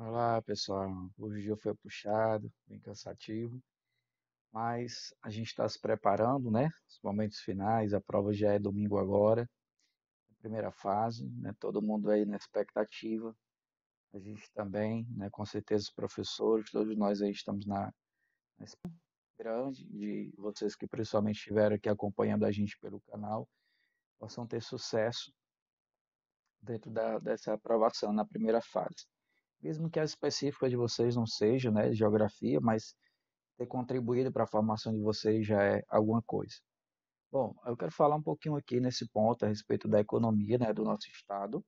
Olá pessoal, hoje o dia foi puxado, bem cansativo, mas a gente está se preparando, né? Os momentos finais, a prova já é domingo agora, primeira fase, né? Todo mundo aí na expectativa, a gente também, né? Com certeza os professores, todos nós aí estamos na, na grande de vocês que principalmente estiveram aqui acompanhando a gente pelo canal, possam ter sucesso dentro da, dessa aprovação na primeira fase mesmo que a específica de vocês não seja, né, geografia, mas ter contribuído para a formação de vocês já é alguma coisa. Bom, eu quero falar um pouquinho aqui nesse ponto a respeito da economia, né, do nosso estado,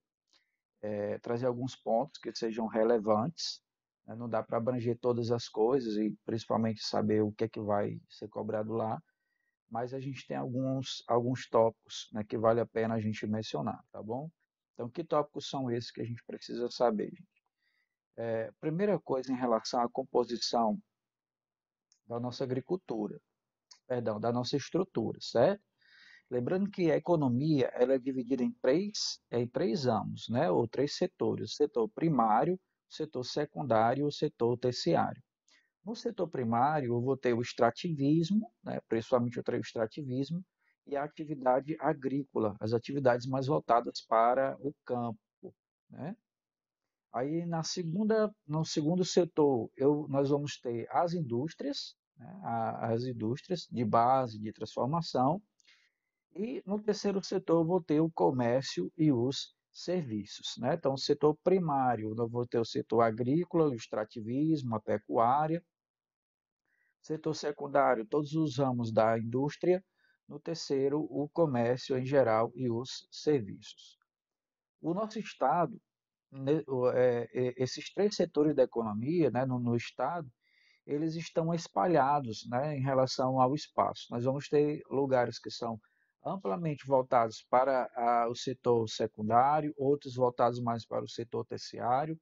é, trazer alguns pontos que sejam relevantes. Né, não dá para abranger todas as coisas e principalmente saber o que é que vai ser cobrado lá, mas a gente tem alguns alguns tópicos né, que vale a pena a gente mencionar, tá bom? Então, que tópicos são esses que a gente precisa saber, gente? É, primeira coisa em relação à composição da nossa agricultura, perdão, da nossa estrutura, certo? Lembrando que a economia ela é dividida em três, em três anos, né? ou três setores: o setor primário, o setor secundário e o setor terciário. No setor primário, eu vou ter o extrativismo, né? principalmente o extrativismo, e a atividade agrícola, as atividades mais voltadas para o campo. Né? Aí na segunda, no segundo setor, eu, nós vamos ter as indústrias, né, as indústrias de base de transformação, e no terceiro setor vou ter o comércio e os serviços. Né? Então, o setor primário, eu vou ter o setor agrícola, o extrativismo, a pecuária. Setor secundário, todos os ramos da indústria. No terceiro, o comércio em geral e os serviços. O nosso estado né, é, é, esses três setores da economia né, no, no, Estado, eles estão espalhados né, em relação ao espaço. Nós vamos ter lugares que são amplamente voltados para a, o setor secundário, outros voltados mais para o setor terciário,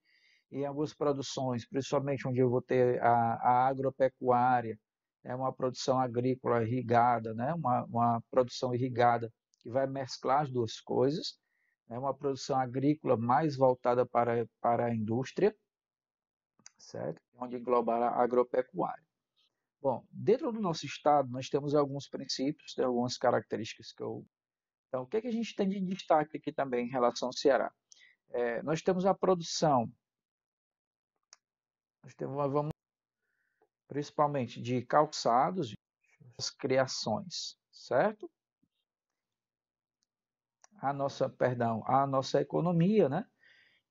e algumas produções, principalmente onde eu vou ter a, a agropecuária, é uma produção agrícola irrigada, né, uma, uma produção irrigada que vai mesclar as duas coisas, é uma produção agrícola mais voltada para, para a indústria, certo? onde engloba a agropecuária. Bom, dentro do nosso estado, nós temos alguns princípios, tem algumas características que eu. Então, o que, é que a gente tem de destaque aqui também em relação ao Ceará? É, nós temos a produção, nós temos, vamos, principalmente de calçados, as criações, certo? a nossa, perdão, a nossa economia, né?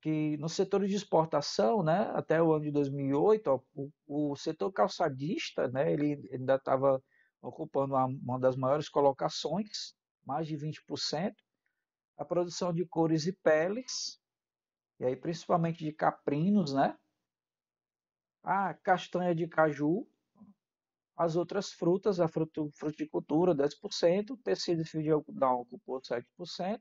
Que no setor de exportação, né, até o ano de 2008, ó, o, o, setor calçadista, né, ele ainda estava ocupando uma, uma das maiores colocações, mais de 20%, a produção de cores e peles, e aí principalmente de caprinos, né? A castanha de caju, as outras frutas, a fruticultura, 10%, tecido e fio de algodão ocupou 7%,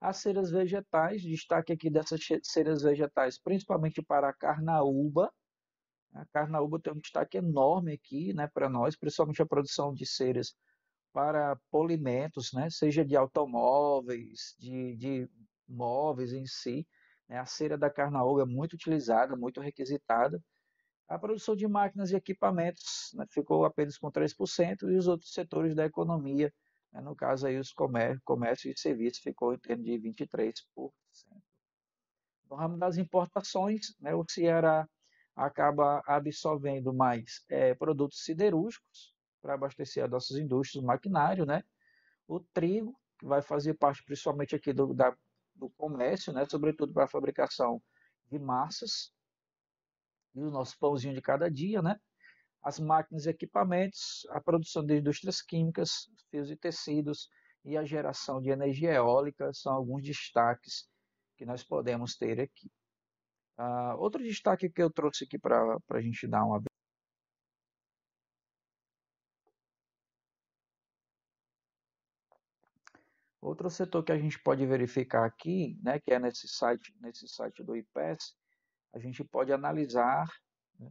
as ceras vegetais, destaque aqui dessas ceras vegetais, principalmente para a carnaúba. A carnaúba tem um destaque enorme aqui né, para nós, principalmente a produção de ceras para polimentos, né, seja de automóveis, de, de móveis em si. Né, a cera da carnaúba é muito utilizada, muito requisitada. A produção de máquinas e equipamentos né, ficou apenas com 3% e os outros setores da economia, né, no caso aí os comér comércio e serviços, ficou em torno de 23%. No ramo das importações, né, o Ceará acaba absorvendo mais é, produtos siderúrgicos para abastecer as nossas indústrias, o maquinário, né? O trigo, que vai fazer parte principalmente aqui do, da, do comércio, né? Sobretudo para a fabricação de massas, e né, o nosso pãozinho de cada dia, né? As máquinas e equipamentos, a produção de indústrias químicas, fios e tecidos e a geração de energia eólica são alguns destaques que nós podemos ter aqui. Uh, outro destaque que eu trouxe aqui para a gente dar uma Outro setor que a gente pode verificar aqui, né, que é nesse site, nesse site do IPES, a gente pode analisar né?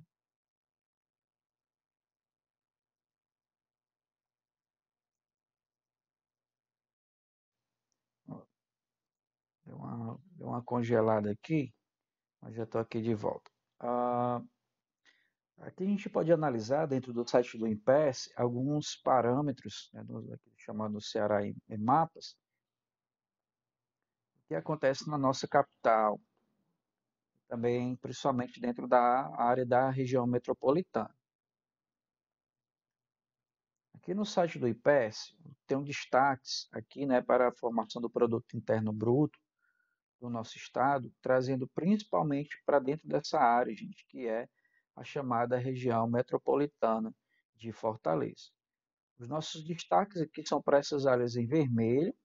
deu, uma, deu uma congelada aqui mas já estou aqui de volta ah, aqui a gente pode analisar dentro do site do Impass alguns parâmetros né, chamado Ceará em, em mapas que acontece na nossa capital também principalmente dentro da área da região metropolitana. Aqui no site do IPES tem um destaques aqui né, para a formação do produto interno bruto do nosso estado, trazendo principalmente para dentro dessa área, gente, que é a chamada região metropolitana de Fortaleza. Os nossos destaques aqui são para essas áreas em vermelho,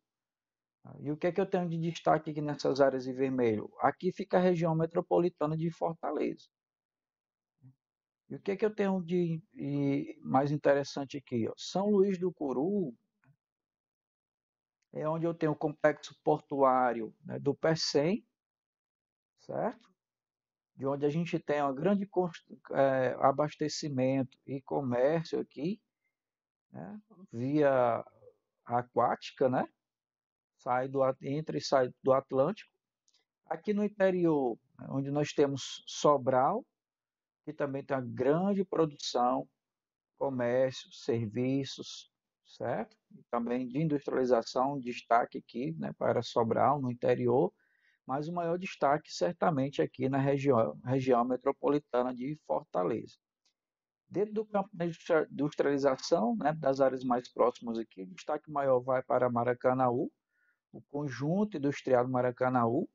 e o que é que eu tenho de destaque aqui nessas áreas em vermelho? Aqui fica a região metropolitana de Fortaleza. E o que é que eu tenho de, de mais interessante aqui? Ó? São Luís do Curu é onde eu tenho o complexo portuário né, do PECEM, certo? De onde a gente tem um grande é, abastecimento e comércio aqui, né, via aquática, né? sai do, entra e sai do Atlântico. Aqui no interior, onde nós temos Sobral, que também tem uma grande produção, comércio, serviços, certo? E também de industrialização, destaque aqui né, para Sobral, no interior, mas o maior destaque certamente aqui na região, região metropolitana de Fortaleza. Dentro do campo da industrialização, né, das áreas mais próximas aqui, o destaque maior vai para Maracanaú, o conjunto industrial Maracanaú.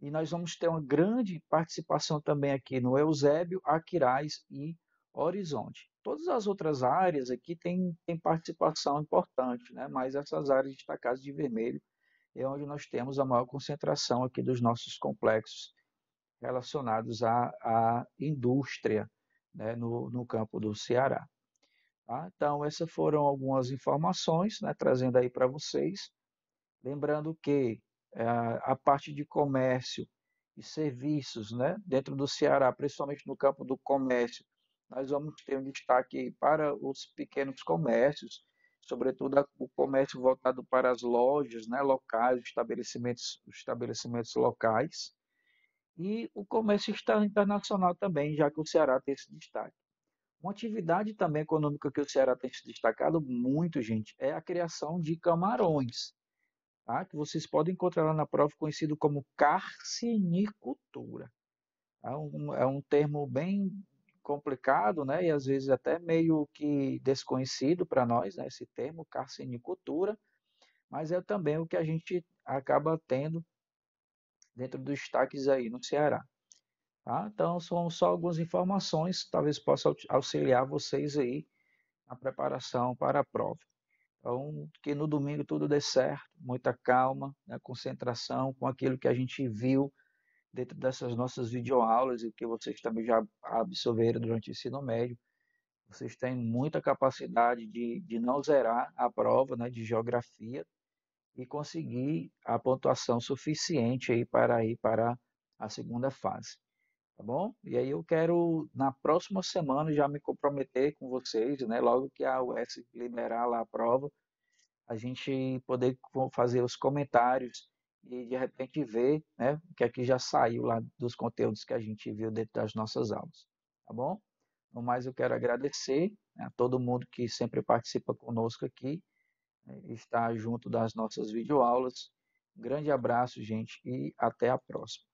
E nós vamos ter uma grande participação também aqui no Eusébio, Aquiraz e Horizonte. Todas as outras áreas aqui têm, têm participação importante, né? mas essas áreas destacadas de vermelho é onde nós temos a maior concentração aqui dos nossos complexos relacionados à, à indústria né? no, no campo do Ceará. Tá? Então, essas foram algumas informações, né? trazendo aí para vocês Lembrando que é a parte de comércio e serviços, né, dentro do Ceará, principalmente no campo do comércio, nós vamos ter um destaque para os pequenos comércios, sobretudo o comércio voltado para as lojas, né, locais, estabelecimentos, estabelecimentos locais, e o comércio internacional também, já que o Ceará tem esse destaque. Uma atividade também econômica que o Ceará tem se destacado muito, gente, é a criação de camarões tá? que vocês podem encontrar lá na prova, conhecido como carcinicultura. É um, é um termo bem complicado, né? E às vezes até meio que desconhecido para nós, né? Esse termo carcinicultura, mas é também o que a gente acaba tendo dentro dos destaques aí no Ceará. Tá? Então são só algumas informações, talvez possa auxiliar vocês aí na preparação para a prova. Então, que no domingo tudo dê certo, muita calma, né, concentração com aquilo que a gente viu dentro dessas nossas videoaulas e que vocês também já absorveram durante o ensino médio. Vocês têm muita capacidade de, de não zerar a prova né, de geografia e conseguir a pontuação suficiente aí para ir para a segunda fase. Tá bom? E aí eu quero, na próxima semana, já me comprometer com vocês, né? Logo que a UES liberar lá a prova, a gente poder fazer os comentários e de repente ver né, o que aqui é já saiu lá dos conteúdos que a gente viu dentro das nossas aulas, tá bom? No mais, eu quero agradecer né, a todo mundo que sempre participa conosco aqui, né, está junto das nossas videoaulas. Grande abraço, gente, e até a próxima.